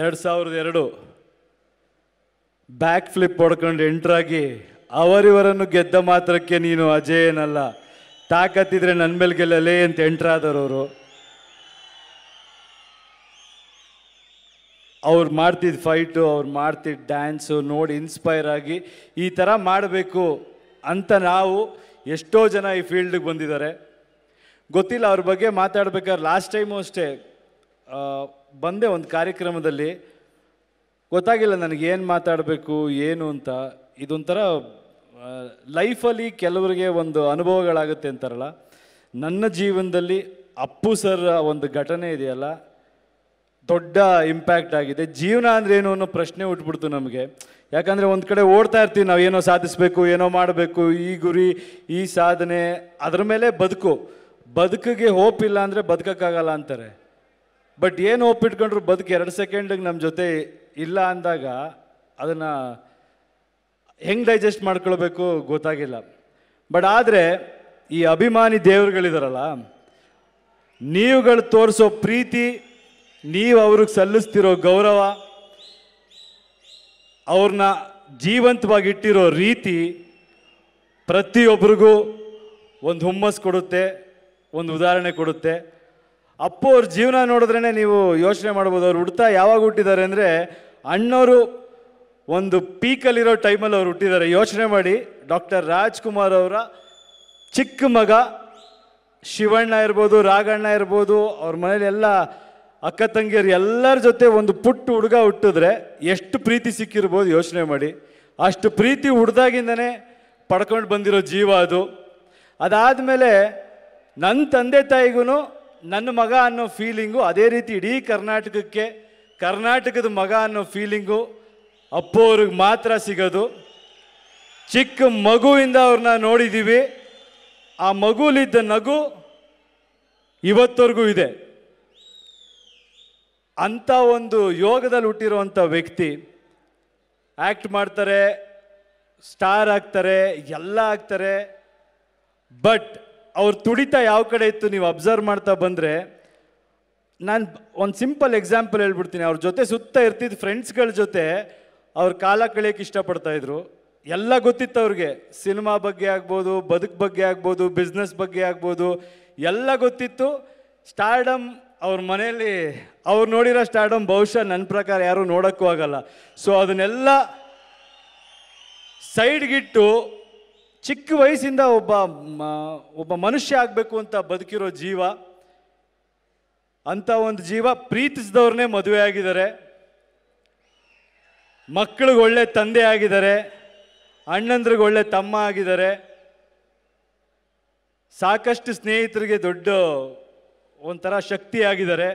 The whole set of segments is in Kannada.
ಎರಡು ಸಾವಿರದ ಎರಡು ಬ್ಯಾಕ್ ಫ್ಲಿಪ್ ಹೊಡ್ಕೊಂಡು ಎಂಟ್ರಾಗಿ ಅವರಿವರನ್ನು ಗೆದ್ದ ಮಾತ್ರಕ್ಕೆ ನೀನು ಅಜೇಯನಲ್ಲ ತಾಕತ್ತಿದ್ರೆ ನನ್ನ ಮೇಲೆ ಗೆಲ್ಲಲೇ ಅಂತ ಅವರು ಅವ್ರು ಮಾಡ್ತಿದ್ದ ಫೈಟು ಅವ್ರು ಮಾಡ್ತಿದ್ದ ಡ್ಯಾನ್ಸು ನೋಡಿ ಇನ್ಸ್ಪೈರ್ ಆಗಿ ಈ ಥರ ಮಾಡಬೇಕು ಅಂತ ನಾವು ಎಷ್ಟೋ ಜನ ಈ ಫೀಲ್ಡಿಗೆ ಬಂದಿದ್ದಾರೆ ಗೊತ್ತಿಲ್ಲ ಅವ್ರ ಬಗ್ಗೆ ಮಾತಾಡ್ಬೇಕಾದ್ರೆ ಲಾಸ್ಟ್ ಟೈಮು ಅಷ್ಟೇ ಬಂದೆ ಒಂದು ಕಾರ್ಯಕ್ರಮದಲ್ಲಿ ಗೊತ್ತಾಗಿಲ್ಲ ನನಗೆ ಏನು ಮಾತಾಡಬೇಕು ಏನು ಅಂತ ಇದೊಂಥರ ಲೈಫಲ್ಲಿ ಕೆಲವರಿಗೆ ಒಂದು ಅನುಭವಗಳಾಗುತ್ತೆ ಅಂತಾರಲ್ಲ ನನ್ನ ಜೀವನದಲ್ಲಿ ಅಪ್ಪು ಸರ್ ಒಂದು ಘಟನೆ ಇದೆಯಲ್ಲ ದೊಡ್ಡ ಇಂಪ್ಯಾಕ್ಟ್ ಆಗಿದೆ ಜೀವನ ಅಂದರೆ ಏನು ಅನ್ನೋ ಪ್ರಶ್ನೆ ಉಟ್ಬಿಡ್ತು ನಮಗೆ ಯಾಕಂದರೆ ಒಂದು ಕಡೆ ಓಡ್ತಾ ಇರ್ತೀವಿ ನಾವು ಏನೋ ಸಾಧಿಸಬೇಕು ಏನೋ ಮಾಡಬೇಕು ಈ ಗುರಿ ಈ ಸಾಧನೆ ಅದರ ಮೇಲೆ ಬದುಕು ಬದುಕಿಗೆ ಹೋಪ್ ಇಲ್ಲ ಅಂದರೆ ಬದುಕೋಕ್ಕಾಗಲ್ಲ ಅಂತಾರೆ ಬಟ್ ಏನು ಒಪ್ಪಿಟ್ಕೊಂಡ್ರು ಬದುಕು ಎರಡು ಸೆಕೆಂಡಿಗೆ ನಮ್ಮ ಜೊತೆ ಇಲ್ಲ ಅಂದಾಗ ಅದನ್ನು ಹೆಂಗೆ ಡೈಜೆಸ್ಟ್ ಮಾಡ್ಕೊಳ್ಬೇಕು ಗೊತ್ತಾಗಿಲ್ಲ ಬಟ್ ಆದರೆ ಈ ಅಭಿಮಾನಿ ದೇವರುಗಳಿದಾರಲ್ಲ ನೀವುಗಳು ತೋರಿಸೋ ಪ್ರೀತಿ ನೀವು ಅವ್ರಿಗೆ ಸಲ್ಲಿಸ್ತಿರೋ ಗೌರವ ಅವ್ರನ್ನ ಜೀವಂತವಾಗಿ ಇಟ್ಟಿರೋ ರೀತಿ ಪ್ರತಿಯೊಬ್ಬರಿಗೂ ಒಂದು ಹುಮ್ಮಸ್ ಕೊಡುತ್ತೆ ಒಂದು ಉದಾಹರಣೆ ಕೊಡುತ್ತೆ ಅಪ್ಪು ಅವ್ರ ಜೀವನ ನೋಡಿದ್ರೇ ನೀವು ಯೋಚನೆ ಮಾಡ್ಬೋದು ಅವ್ರು ಹುಡ್ತಾ ಯಾವಾಗ ಹುಟ್ಟಿದ್ದಾರೆ ಅಂದರೆ ಅಣ್ಣವರು ಒಂದು ಪೀಕಲ್ಲಿರೋ ಟೈಮಲ್ಲಿ ಅವ್ರು ಹುಟ್ಟಿದ್ದಾರೆ ಯೋಚನೆ ಮಾಡಿ ಡಾಕ್ಟರ್ ರಾಜ್ಕುಮಾರ್ ಅವರ ಚಿಕ್ಕ ಮಗ ಶಿವಣ್ಣ ಇರ್ಬೋದು ರಾಘಣ್ಣ ಇರ್ಬೋದು ಅವ್ರ ಮನೇಲಿ ಎಲ್ಲ ಅಕ್ಕ ತಂಗಿಯರು ಎಲ್ಲರ ಜೊತೆ ಒಂದು ಪುಟ್ಟ ಹುಡುಗ ಹುಟ್ಟಿದ್ರೆ ಎಷ್ಟು ಪ್ರೀತಿ ಸಿಕ್ಕಿರ್ಬೋದು ಯೋಚನೆ ಮಾಡಿ ಅಷ್ಟು ಪ್ರೀತಿ ಹುಡ್ದಾಗಿಂದನೇ ಪಡ್ಕೊಂಡು ಬಂದಿರೋ ಜೀವ ಅದು ಅದಾದಮೇಲೆ ನನ್ನ ತಂದೆ ತಾಯಿಗೂ ನನ್ನ ಮಗ ಅನ್ನೋ ಫೀಲಿಂಗು ಅದೇ ರೀತಿ ಇಡೀ ಕರ್ನಾಟಕಕ್ಕೆ ಕರ್ನಾಟಕದ ಮಗ ಅನ್ನೋ ಫೀಲಿಂಗು ಅಪ್ಪು ಮಾತ್ರ ಸಿಗೋದು ಚಿಕ್ಕ ಮಗುವಿಂದ ಅವ್ರನ್ನ ನೋಡಿದ್ದೀವಿ ಆ ಮಗುಲಿದ್ದ ನಗು ಇವತ್ತವರೆಗೂ ಇದೆ ಅಂಥ ಒಂದು ಯೋಗದಲ್ಲಿ ಹುಟ್ಟಿರುವಂಥ ವ್ಯಕ್ತಿ ಆ್ಯಕ್ಟ್ ಮಾಡ್ತಾರೆ ಸ್ಟಾರ್ ಆಗ್ತಾರೆ ಎಲ್ಲ ಆಗ್ತಾರೆ ಬಟ್ ಅವ್ರ ತುಡಿತ ಯಾವ ಕಡೆ ಇತ್ತು ನೀವು ಅಬ್ಸರ್ವ್ ಮಾಡ್ತಾ ಬಂದರೆ ನಾನು ಒಂದು ಸಿಂಪಲ್ ಎಕ್ಸಾಂಪಲ್ ಹೇಳ್ಬಿಡ್ತೀನಿ ಅವ್ರ ಜೊತೆ ಸುತ್ತ ಇರ್ತಿದ್ದ ಫ್ರೆಂಡ್ಸ್ಗಳ ಜೊತೆ ಅವ್ರ ಕಾಲ ಕಳೆಯೋಕ್ಕೆ ಇಷ್ಟಪಡ್ತಾಯಿದ್ರು ಎಲ್ಲ ಗೊತ್ತಿತ್ತು ಅವ್ರಿಗೆ ಸಿನಿಮಾ ಬಗ್ಗೆ ಆಗ್ಬೋದು ಬದುಕು ಬಗ್ಗೆ ಆಗ್ಬೋದು ಬಿಸ್ನೆಸ್ ಬಗ್ಗೆ ಆಗ್ಬೋದು ಎಲ್ಲ ಗೊತ್ತಿತ್ತು ಸ್ಟಾರ್ಡಮ್ ಅವ್ರ ಮನೆಯಲ್ಲಿ ಅವ್ರು ನೋಡಿರೋ ಸ್ಟಾರ್ಡಮ್ ಬಹುಶಃ ನನ್ನ ಪ್ರಕಾರ ಯಾರೂ ನೋಡೋಕ್ಕೂ ಆಗಲ್ಲ ಸೊ ಅದನ್ನೆಲ್ಲ ಸೈಡ್ಗಿಟ್ಟು ಚಿಕ್ಕ ವಯಸ್ಸಿಂದ ಒಬ್ಬ ಒಬ್ಬ ಮನುಷ್ಯ ಆಗಬೇಕು ಅಂತ ಬದುಕಿರೋ ಜೀವ ಅಂತ ಒಂದು ಜೀವ ಪ್ರೀತಿಸಿದವ್ರನ್ನೇ ಮದುವೆ ಆಗಿದ್ದಾರೆ ಮಕ್ಕಳಿಗೆ ಒಳ್ಳೆ ತಂದೆ ಆಗಿದ್ದಾರೆ ಅಣ್ಣಂದ್ರಿಗೆ ಒಳ್ಳೆ ತಮ್ಮ ಆಗಿದ್ದಾರೆ ಸಾಕಷ್ಟು ಸ್ನೇಹಿತರಿಗೆ ದೊಡ್ಡ ಒಂಥರ ಶಕ್ತಿ ಆಗಿದ್ದಾರೆ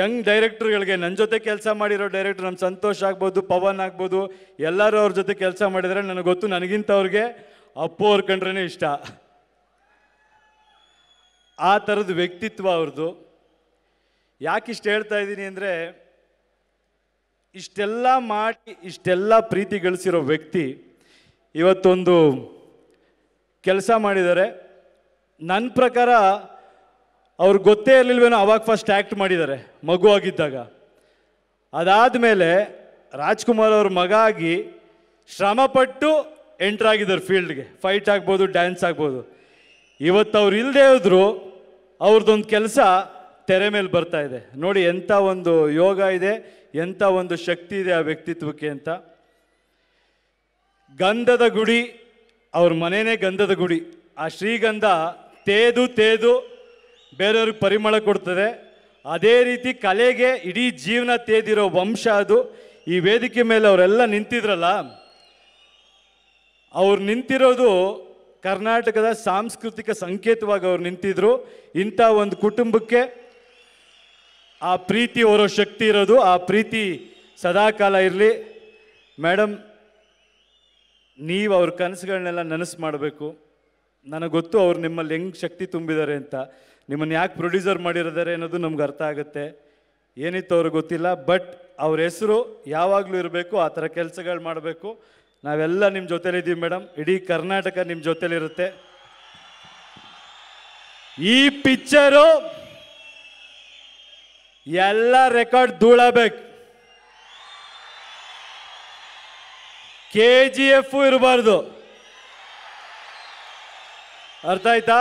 ಯಂಗ್ ಡೈರೆಕ್ಟರ್ಗಳಿಗೆ ನನ್ನ ಜೊತೆ ಕೆಲಸ ಮಾಡಿರೋ ಡೈರೆಕ್ಟರ್ ನಮ್ಮ ಸಂತೋಷ್ ಆಗ್ಬೋದು ಪವನ್ ಆಗ್ಬೋದು ಎಲ್ಲರೂ ಅವ್ರ ಜೊತೆ ಕೆಲಸ ಮಾಡಿದರೆ ನನಗೆ ಗೊತ್ತು ನನಗಿಂತ ಅವ್ರಿಗೆ ಅಪ್ಪು ಅವ್ರ ಕಂಡ್ರೇ ಇಷ್ಟ ಆ ಥರದ ವ್ಯಕ್ತಿತ್ವ ಅವ್ರದ್ದು ಯಾಕಿಷ್ಟು ಹೇಳ್ತಾ ಇದ್ದೀನಿ ಅಂದರೆ ಇಷ್ಟೆಲ್ಲ ಮಾಡಿ ಇಷ್ಟೆಲ್ಲ ಪ್ರೀತಿ ಗಳಿಸಿರೋ ವ್ಯಕ್ತಿ ಇವತ್ತೊಂದು ಕೆಲಸ ಮಾಡಿದ್ದಾರೆ ನನ್ನ ಪ್ರಕಾರ ಅವ್ರಿಗೆ ಗೊತ್ತೇ ಇರಲಿಲ್ವೇನೋ ಅವಾಗ ಫಸ್ಟ್ ಆ್ಯಕ್ಟ್ ಮಾಡಿದ್ದಾರೆ ಮಗು ಆಗಿದ್ದಾಗ ಮೇಲೆ ರಾಜ್ಕುಮಾರ್ ಅವ್ರ ಮಗ ಆಗಿ ಶ್ರಮಪಟ್ಟು ಎಂಟ್ರ್ ಆಗಿದ್ದಾರೆ ಫೀಲ್ಡ್ಗೆ ಫೈಟ್ ಆಗ್ಬೋದು ಡ್ಯಾನ್ಸ್ ಆಗ್ಬೋದು ಇವತ್ತು ಅವ್ರು ಇಲ್ಲದೆ ಹೋದ್ರು ಅವ್ರದ್ದೊಂದು ಕೆಲಸ ತೆರೆ ಮೇಲೆ ಬರ್ತಾ ಇದೆ ನೋಡಿ ಎಂಥ ಒಂದು ಯೋಗ ಇದೆ ಎಂಥ ಒಂದು ಶಕ್ತಿ ಇದೆ ಆ ವ್ಯಕ್ತಿತ್ವಕ್ಕೆ ಅಂತ ಗಂಧದ ಗುಡಿ ಅವ್ರ ಮನೆಯೇ ಗಂಧದ ಗುಡಿ ಆ ಶ್ರೀಗಂಧ ತೇದು ತೇದು ಬೇರೆಯವ್ರಿಗೆ ಪರಿಮಳ ಕೊಡ್ತದೆ ಅದೇ ರೀತಿ ಕಲೆಗೆ ಇಡೀ ಜೀವನ ತೇದಿರೋ ವಂಶ ಅದು ಈ ವೇದಿಕೆ ಮೇಲೆ ಅವರೆಲ್ಲ ನಿಂತಿದ್ರಲ್ಲ ಅವ್ರು ನಿಂತಿರೋದು ಕರ್ನಾಟಕದ ಸಾಂಸ್ಕೃತಿಕ ಸಂಕೇತವಾಗಿ ಅವ್ರು ನಿಂತಿದ್ರು ಇಂಥ ಒಂದು ಕುಟುಂಬಕ್ಕೆ ಆ ಪ್ರೀತಿ ಓರೋ ಶಕ್ತಿ ಇರೋದು ಆ ಪ್ರೀತಿ ಸದಾಕಾಲ ಇರಲಿ ಮೇಡಮ್ ನೀವು ಅವ್ರ ಕನಸುಗಳನ್ನೆಲ್ಲ ನನಸು ಮಾಡಬೇಕು ನನಗೆ ಗೊತ್ತು ಅವ್ರು ನಿಮ್ಮಲ್ಲಿ ಹೆಂಗೆ ಶಕ್ತಿ ತುಂಬಿದ್ದಾರೆ ಅಂತ ನಿಮ್ಮನ್ನು ಯಾಕೆ ಪ್ರೊಡ್ಯೂಸರ್ ಮಾಡಿರಿದ್ದಾರೆ ಅನ್ನೋದು ನಮ್ಗೆ ಅರ್ಥ ಆಗುತ್ತೆ ಏನಿತ್ತು ಅವ್ರಿಗೆ ಗೊತ್ತಿಲ್ಲ ಬಟ್ ಅವ್ರ ಹೆಸರು ಯಾವಾಗಲೂ ಇರಬೇಕು ಆ ಥರ ಕೆಲಸಗಳು ಮಾಡಬೇಕು ನಾವೆಲ್ಲ ನಿಮ್ಮ ಜೊತೇಲಿದ್ದೀವಿ ಮೇಡಮ್ ಇಡೀ ಕರ್ನಾಟಕ ನಿಮ್ಮ ಜೊತೇಲಿರುತ್ತೆ ಈ ಪಿಕ್ಚರು ಎಲ್ಲ ರೆಕಾರ್ಡ್ ಧೂಳಬೇಕು ಕೆ ಜಿ ಎಫ್ ಇರಬಾರ್ದು ಅರ್ಥ ಆಯ್ತಾ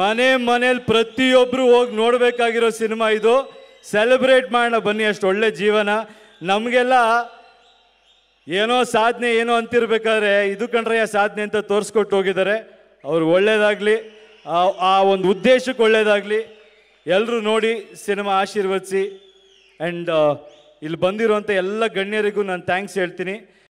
ಮನೆ ಮನೇಲಿ ಪ್ರತಿಯೊಬ್ಬರು ಹೋಗಿ ನೋಡಬೇಕಾಗಿರೋ ಸಿನಿಮಾ ಇದು ಸೆಲೆಬ್ರೇಟ್ ಮಾಡೋಣ ಬನ್ನಿ ಅಷ್ಟು ಒಳ್ಳೆ ಜೀವನ ನಮಗೆಲ್ಲ ಏನೋ ಸಾಧನೆ ಏನೋ ಅಂತಿರ್ಬೇಕಾದ್ರೆ ಇದು ಆ ಸಾಧನೆ ಅಂತ ತೋರಿಸ್ಕೊಟ್ಟು ಹೋಗಿದ್ದಾರೆ ಅವ್ರು ಒಳ್ಳೇದಾಗ್ಲಿ ಆ ಒಂದು ಉದ್ದೇಶಕ್ಕೆ ಒಳ್ಳೇದಾಗಲಿ ಎಲ್ಲರೂ ನೋಡಿ ಸಿನಿಮಾ ಆಶೀರ್ವದಿಸಿ ಆ್ಯಂಡ್ ಇಲ್ಲಿ ಬಂದಿರುವಂಥ ಎಲ್ಲ ಗಣ್ಯರಿಗೂ ನಾನು ಥ್ಯಾಂಕ್ಸ್ ಹೇಳ್ತೀನಿ